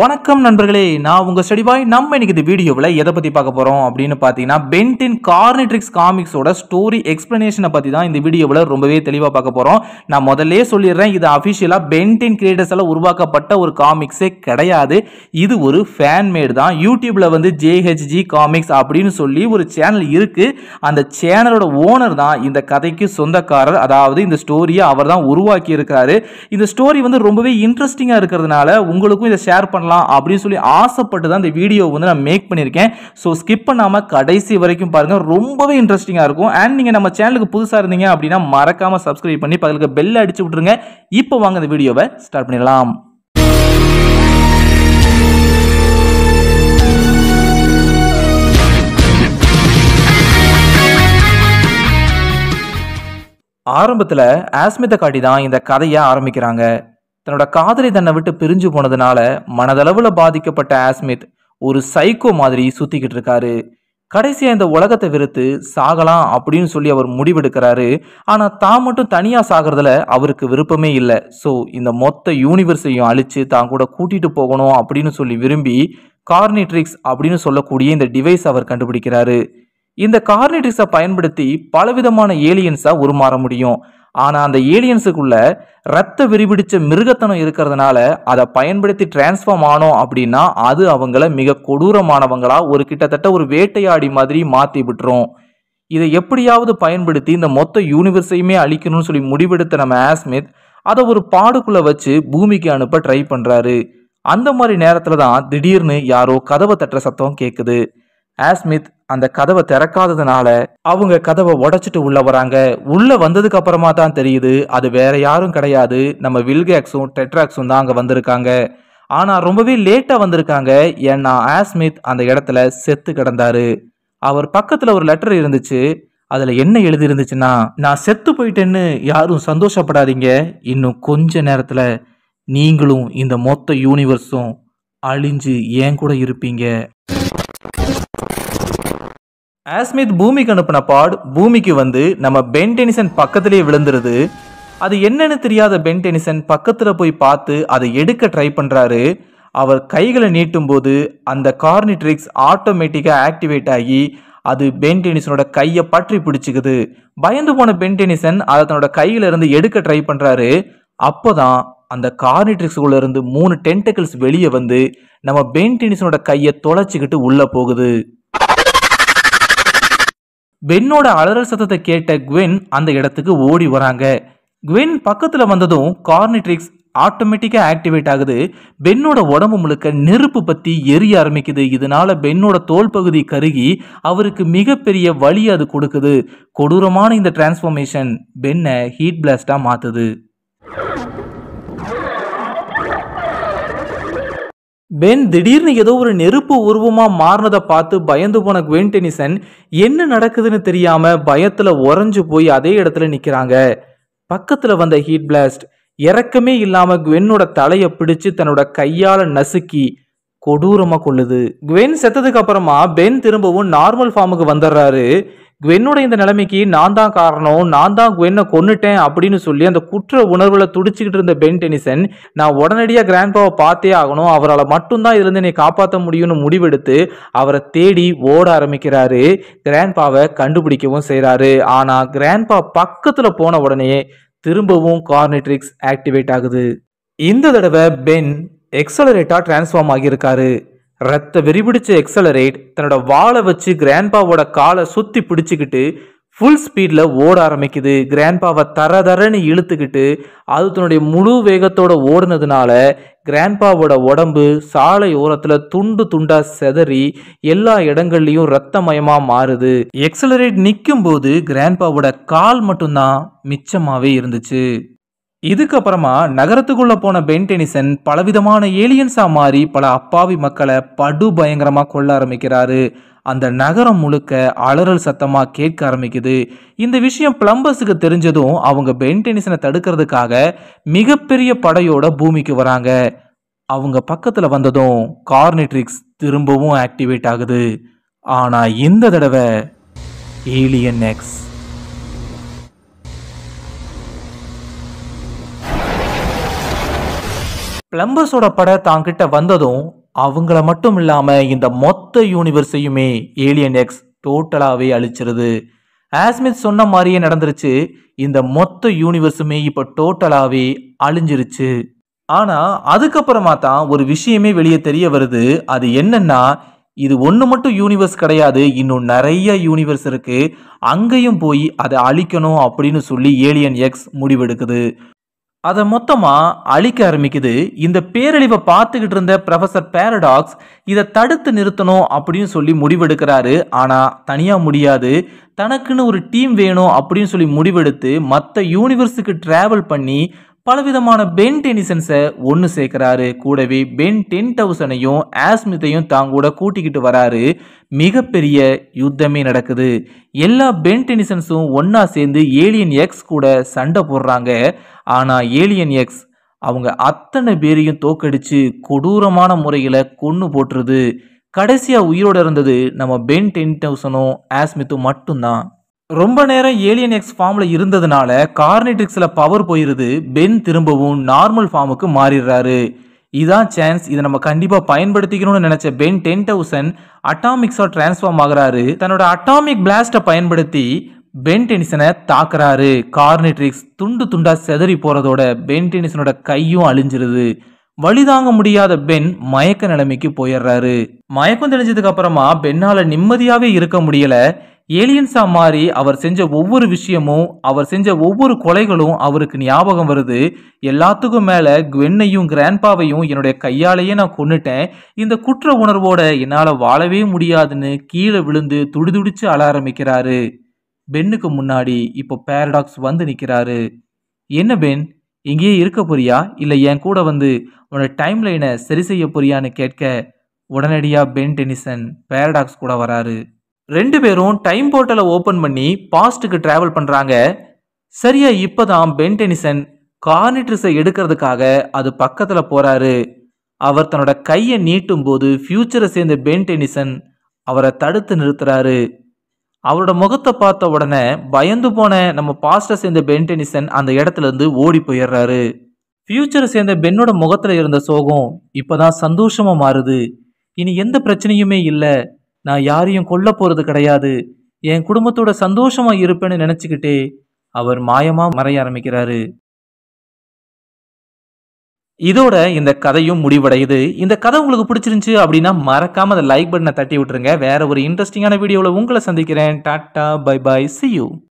வணக்கம் நண்பர்களே நான் உங்கள் ஸ்டடிபாய் நம்ம இன்னைக்கு இந்த வீடியோவில் எதை பற்றி பார்க்க போகிறோம் அப்படின்னு பார்த்தீங்கன்னா பென்டின் கார்னிட்ரிக்ஸ் காமிக்ஸோட ஸ்டோரி எக்ஸ்ப்ளனேஷனை பற்றி தான் இந்த வீடியோவில் ரொம்பவே தெளிவாக பார்க்க போகிறோம் நான் முதல்ல சொல்லிடுறேன் இது அஃபிஷியலாக பென்டின் கிரியேட்டர்ஸால் உருவாக்கப்பட்ட ஒரு காமிக்ஸே கிடையாது இது ஒரு ஃபேன்மேடு தான் யூடியூப்பில் வந்து ஜேஹெச்ஜி காமிக்ஸ் அப்படின்னு சொல்லி ஒரு சேனல் இருக்குது அந்த சேனலோட ஓனர் தான் இந்த கதைக்கு சொந்தக்காரர் அதாவது இந்த ஸ்டோரியை அவர் தான் உருவாக்கி இந்த ஸ்டோரி வந்து ரொம்பவே இன்ட்ரெஸ்டிங்காக இருக்கிறதுனால உங்களுக்கும் இதை ஷேர் பண்ணலாம் அப்படின்னு சொல்லி ஆசைப்பட்டு தான் இந்த வீடியோ வந்து நான் மேக் பண்ணியிருக்கேன் ஸோ ஸ்கிப் பண்ணாமல் கடைசி வரைக்கும் பாருங்கள் ரொம்பவே இன்ட்ரெஸ்டிங்காக இருக்கும் அண்ட் நீங்கள் நம்ம சேனலுக்கு புதுசாக இருந்தீங்க அப்படின்னா மறக்காமல் சப்ஸ்கிரைப் பண்ணி பதிலுக்கு பெல் அடிச்சு விட்ருங்க இப்போ வாங்க இந்த வீடியோவை ஸ்டார்ட் பண்ணிடலாம் ஆரம்பத்தில் ஆஸ்மித்தை காட்டி தான் இந்த கதையை ஆரம்பிக்கிறாங்க தன்னோட காதலி தன்னை விட்டு பிரிஞ்சு போனதுனால மனதளவில் பாதிக்கப்பட்ட ஆஸ்மித் ஒரு சைக்கோ மாதிரி சுற்றிக்கிட்டு இருக்காரு கடைசியாக இந்த உலகத்தை வெறுத்து சாகலாம் அப்படின்னு சொல்லி அவர் முடிவெடுக்கிறாரு ஆனால் தான் மட்டும் தனியாக சாகிறதுல அவருக்கு விருப்பமே இல்லை ஸோ இந்த மொத்த யூனிவர்ஸையும் அழித்து தான் கூட கூட்டிகிட்டு போகணும் அப்படின்னு சொல்லி விரும்பி கார்னிட்ரிக்ஸ் அப்படின்னு சொல்லக்கூடிய இந்த டிவைஸ் அவர் கண்டுபிடிக்கிறாரு இந்த கார்னிட்ரிக்ஸை பயன்படுத்தி பலவிதமான ஏலியன்ஸாக உருமாற முடியும் ஆனால் அந்த ஏலியன்ஸுக்குள்ள ரத்த விரிபிடிச்ச மிருகத்தனம் இருக்கிறதுனால அதை பயன்படுத்தி டிரான்ஸ்ஃபார்ம் ஆனோம் அப்படின்னா அது அவங்கள மிக கொடூரமானவங்களா ஒரு கிட்டத்தட்ட ஒரு வேட்டையாடி மாதிரி மாற்றி விட்டுரும் இதை எப்படியாவது பயன்படுத்தி இந்த மொத்த யூனிவர்ஸையுமே அழிக்கணும்னு சொல்லி முடிவெடுத்த நம்ம ஆஸ்மித் அதை ஒரு பாடுக்குள்ளே வச்சு பூமிக்கு அனுப்ப ட்ரை பண்ணுறாரு அந்த மாதிரி நேரத்தில் தான் திடீர்னு யாரோ கதவை தட்டுற சத்தம் கேட்குது ஆஸ்மித் அந்த கதவை திறக்காததுனால அவங்க கதவை உடைச்சிட்டு உள்ள வராங்க உள்ள வந்ததுக்கு அப்புறமா தான் தெரியுது அது வேற யாரும் கிடையாது நம்ம வில்கேக்ஸும் டெட்ராக்ஸும் தான் அங்கே வந்திருக்காங்க ஆனால் ரொம்பவே லேட்டாக வந்திருக்காங்க ஏன்னா ஆஸ்மித் அந்த இடத்துல செத்து கிடந்தாரு அவர் பக்கத்தில் ஒரு லெட்டர் இருந்துச்சு அதில் என்ன எழுதி நான் செத்து போயிட்டேன்னு யாரும் சந்தோஷப்படாதீங்க இன்னும் கொஞ்ச நேரத்தில் நீங்களும் இந்த மொத்த யூனிவர்ஸும் அழிஞ்சு ஏன் கூட இருப்பீங்க ஆஸ்மித் பூமிக்கு அனுப்பின பாட் பூமிக்கு வந்து நம்ம பென் டெனிசன் பக்கத்திலேயே விழுந்துருது அது என்னன்னு தெரியாத பென் டெனிசன் பக்கத்தில் போய் பார்த்து அதை எடுக்க ட்ரை பண்ணுறாரு அவர் கைகளை நீட்டும் போது அந்த கார்னிட்ரிக்ஸ் ஆட்டோமேட்டிக்காக ஆக்டிவேட் ஆகி அது பென் டெனிசனோட கையை பற்றி பிடிச்சிக்குது பயந்து போன பென் டெனிசன் அதை தன்னோட கையில இருந்து எடுக்க ட்ரை பண்ணுறாரு அப்போதான் அந்த கார்னிட்ரிக்ஸுக்குள்ள இருந்து மூணு டென்டக்கிள்ஸ் வெளியே வந்து நம்ம பென் டெனிசனோட கையை தொலைச்சிக்கிட்டு உள்ளே போகுது பென்னோட அலறல் சத்தத்தை கேட்ட குவென் அந்த இடத்துக்கு ஓடி வராங்க குவென் பக்கத்தில் வந்ததும் கார்னிட்ரிக்ஸ் ஆட்டோமேட்டிக்காக ஆக்டிவேட் ஆகுது பென்னோட உடம்பு முழுக்க நெருப்பு பற்றி எரிய ஆரம்பிக்குது இதனால பென்னோட தோல் பகுதி கருகி அவருக்கு மிகப்பெரிய வழி அது கொடுக்குது கொடூரமான இந்த டிரான்ஸ்ஃபர்மேஷன் பென்னை ஹீட் பிளாஸ்டாக மாற்றுது பென் திடீர்னு ஏதோ ஒரு நெருப்பு உருவமாக மாறினதை பார்த்து பயந்து போன குவென் டெனிசன் என்ன நடக்குதுன்னு தெரியாமல் பயத்தில் உறைஞ்சு போய் அதே இடத்துல நிற்கிறாங்க பக்கத்தில் வந்த ஹீட் பிளாஸ்ட் இறக்கமே இல்லாமல் குவென்னோட தலையை பிடிச்சு தன்னோட கையால் நசுக்கி கொடூரமாக கொள்ளுது குவென் செத்ததுக்கு அப்புறமா பென் திரும்பவும் நார்மல் ஃபார்முக்கு வந்துடுறாரு குவென்னுடைய இந்த நிலைமைக்கு நான் தான் காரணம் நான் தான் குவென்னை கொன்னுட்டேன் அப்படின்னு சொல்லி அந்த குற்ற உணர்வில் துடிச்சுக்கிட்டு இருந்த பென் டெனிசன் நான் உடனடியாக கிராண்ட்பாவை பார்த்தே ஆகணும் அவரால் மட்டும்தான் இதுலேருந்து நீ காப்பாற்ற முடியும்னு முடிவெடுத்து அவரை தேடி ஓட ஆரம்பிக்கிறாரு கிராண்ட்பாவை கண்டுபிடிக்கவும் செய்கிறாரு ஆனால் கிராண்ட்பா பக்கத்தில் போன உடனே திரும்பவும் கார்னெட்ரிக்ஸ் ஆக்டிவேட் ஆகுது இந்த தடவை பென் எக்ஸலரேட்டாக டிரான்ஸ்ஃபார்ம் ஆகியிருக்காரு ரத்த வெறிபிடிச்ச எக்ஸலரேட் தன்னோட வாழை வச்சு கிராண்ட்பாவோட காலை சுற்றி பிடிச்சிக்கிட்டு ஃபுல் ஸ்பீடில் ஓட ஆரம்பிக்குது கிராண்ட்பாவை தர தரன்னு இழுத்துக்கிட்டு அது தன்னுடைய முழு வேகத்தோட ஓடுனதுனால கிராண்ட்பாவோட உடம்பு சாலை ஓரத்தில் துண்டு துண்டாக செதறி எல்லா இடங்கள்லையும் ரத்தமயமாக மாறுது எக்ஸலரேட் நிற்கும் போது கிராண்ட்பாவோட கால் மட்டும்தான் மிச்சமாகவே இருந்துச்சு இதுக்கப்புறமா நகரத்துக்குள்ளே போன டெனிசன் பலவிதமான ஏலியன்ஸாக மாறி பல அப்பாவி மக்களை படு பயங்கரமாக கொள்ள ஆரம்பிக்கிறாரு அந்த நகரம் முழுக்க அலறல் சத்தமாக கேட்க ஆரம்பிக்குது இந்த விஷயம் பிளம்பர்ஸுக்கு தெரிஞ்சதும் அவங்க டெனிசனை தடுக்கிறதுக்காக மிகப்பெரிய படையோட பூமிக்கு வராங்க அவங்க பக்கத்தில் வந்ததும் கார்னிட்ரிக்ஸ் திரும்பவும் ஆக்டிவேட் ஆகுது ஆனால் இந்த தடவை ஏலியன் எக்ஸ் பிளம்பர்ஸோட தான் தாங்கிட்ட வந்ததும் அவங்கள மட்டும் இல்லாமல் இந்த மொத்த யூனிவர்ஸையுமே ஏலியன் எக்ஸ் டோட்டலாகவே அழிச்சிருது ஆஸ்மித் சொன்ன மாதிரியே நடந்துருச்சு இந்த மொத்த யூனிவர்ஸுமே இப்போ டோட்டலாகவே அழிஞ்சிருச்சு ஆனால் அதுக்கப்புறமா தான் ஒரு விஷயமே வெளியே தெரிய வருது அது என்னன்னா இது ஒன்று மட்டும் யூனிவர்ஸ் கிடையாது இன்னும் நிறைய யூனிவர்ஸ் இருக்குது அங்கேயும் போய் அதை அழிக்கணும் அப்படின்னு சொல்லி ஏலியன் எக்ஸ் முடிவெடுக்குது அதை மொத்தமாக அழிக்க ஆரம்பிக்குது இந்த பேரழிவை பார்த்துக்கிட்டு இருந்த ப்ரொஃபஸர் பேரடாக்ஸ் இதை தடுத்து நிறுத்தணும் அப்படின்னு சொல்லி முடிவெடுக்கிறாரு ஆனால் தனியாக முடியாது தனக்குன்னு ஒரு டீம் வேணும் அப்படின்னு சொல்லி முடிவெடுத்து மற்ற யூனிவர்ஸுக்கு ட்ராவல் பண்ணி பலவிதமான பென் டெனிசன்ஸை ஒன்று சேர்க்கிறாரு கூடவே பென் டென் தௌசண்டையும் ஆஸ்மித்தையும் தாங்கூட கூட்டிக்கிட்டு வராரு மிகப்பெரிய யுத்தமே நடக்குது எல்லா பென் டெனிசன்ஸும் ஒன்றா சேர்ந்து ஏலியன் எக்ஸ் கூட சண்டை போடுறாங்க ஆனால் ஏலியன் எக்ஸ் அவங்க அத்தனை பேரையும் தோக்கடித்து கொடூரமான முறையில் கொன்று போட்டுருது கடைசியாக உயிரோடு இருந்தது நம்ம பென் டென் தௌசனும் ஆஸ்மித்தும் மட்டும்தான் ரொம்ப நேரம் ஏலியன் எக்ஸ் ஃபார்மில் இருந்ததுனால கார்னிட்ரிக்ஸில் பவர் போயிடுது பென் திரும்பவும் நார்மல் ஃபார்முக்கு மாறிடுறாரு இதான் சான்ஸ் இதை நம்ம கண்டிப்பாக பயன்படுத்திக்கணும்னு நினச்ச பென் டென் தௌசண்ட் அட்டாமிக்ஸாக டிரான்ஸ்ஃபார்ம் ஆகிறாரு தன்னோட அட்டாமிக் பிளாஸ்ட்டை பயன்படுத்தி பென் டெனிசனை தாக்குறாரு கார்னிட்ரிக்ஸ் துண்டு துண்டாக செதறி போகிறதோட பென் டெனிசனோட கையும் அழிஞ்சிருது வழிதாங்க முடியாத பென் மயக்க நிலைமைக்கு போயிடுறாரு மயக்கம் தெளிஞ்சதுக்கு அப்புறமா பென்னால நிம்மதியாவே இருக்க முடியல ஏலியன்ஸாக மாறி அவர் செஞ்ச ஒவ்வொரு விஷயமும் அவர் செஞ்ச ஒவ்வொரு கொலைகளும் அவருக்கு ஞாபகம் வருது எல்லாத்துக்கும் மேலே குவென்னையும் கிராண்ட்பாவையும் என்னுடைய கையாலேயே நான் கொண்டுட்டேன் இந்த குற்ற உணர்வோட என்னால் வாழவே முடியாதுன்னு கீழே விழுந்து துடிதுடிச்சு அழ ஆரம்பிக்கிறாரு பென்னுக்கு முன்னாடி இப்போ பேரடாக்ஸ் வந்து நிற்கிறாரு என்ன பென் இங்கேயே இருக்க போறியா இல்லை என் கூட வந்து உன்னோட டைம் லைனை சரி செய்ய போறியான்னு கேட்க உடனடியாக பென் டெனிசன் பேரடாக்ஸ் கூட வராரு ரெண்டு பேரும் டைம் போர்ட்டலை ஓப்பன் பண்ணி பாஸ்ட்டுக்கு ட்ராவல் பண்ணுறாங்க சரியா இப்போ தான் டெனிசன் கார்னிட்ரிஸை எடுக்கிறதுக்காக அது பக்கத்தில் போகிறாரு அவர் தன்னோட கையை நீட்டும் போது ஃப்யூச்சரை சேர்ந்த டெனிசன் அவரை தடுத்து நிறுத்துறாரு அவரோட முகத்தை பார்த்த உடனே பயந்து போன நம்ம பாஸ்டை சேர்ந்த டெனிசன் அந்த இடத்துல இருந்து ஓடி போயிடுறாரு ஃபியூச்சரை சேர்ந்த பென்னோட முகத்தில் இருந்த சோகம் இப்போதான் சந்தோஷமாக மாறுது இனி எந்த பிரச்சனையுமே இல்லை நான் யாரையும் கொல்ல போகிறது கிடையாது என் குடும்பத்தோட சந்தோஷமாக இருப்பேன்னு நினச்சிக்கிட்டே அவர் மாயமாக மறைய ஆரம்பிக்கிறாரு இதோட இந்த கதையும் முடிவடையுது இந்த கதை உங்களுக்கு பிடிச்சிருந்துச்சு அப்படின்னா மறக்காம அதை லைக் பட்டனை தட்டி விட்டுருங்க வேற ஒரு இன்ட்ரெஸ்டிங்கான வீடியோவில் உங்களை சந்திக்கிறேன் tata bye bye see you